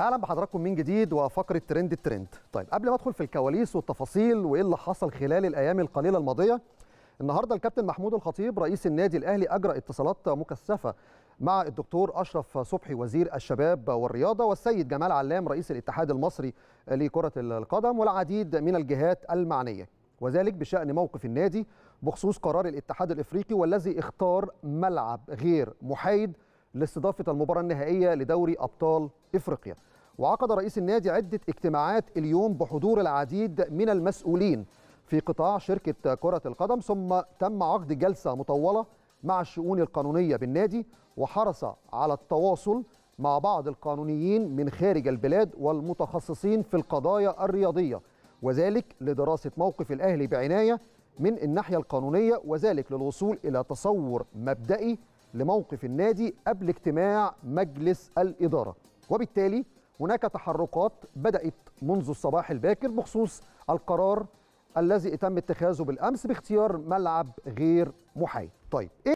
اهلا بحضراتكم من جديد وفقره ترند الترند طيب قبل ما ادخل في الكواليس والتفاصيل وايه اللي حصل خلال الايام القليله الماضيه النهارده الكابتن محمود الخطيب رئيس النادي الاهلي اجرى اتصالات مكثفه مع الدكتور اشرف صبحي وزير الشباب والرياضه والسيد جمال علام رئيس الاتحاد المصري لكره القدم والعديد من الجهات المعنيه وذلك بشان موقف النادي بخصوص قرار الاتحاد الافريقي والذي اختار ملعب غير محايد لاستضافه المباراه النهائيه لدوري ابطال افريقيا. وعقد رئيس النادي عده اجتماعات اليوم بحضور العديد من المسؤولين في قطاع شركه كره القدم ثم تم عقد جلسه مطوله مع الشؤون القانونيه بالنادي وحرص على التواصل مع بعض القانونيين من خارج البلاد والمتخصصين في القضايا الرياضيه وذلك لدراسه موقف الاهلي بعنايه من الناحيه القانونيه وذلك للوصول الى تصور مبدئي لموقف النادي قبل اجتماع مجلس الإدارة وبالتالي هناك تحركات بدأت منذ الصباح الباكر بخصوص القرار الذي تم اتخاذه بالأمس باختيار ملعب غير محايد طيب إيه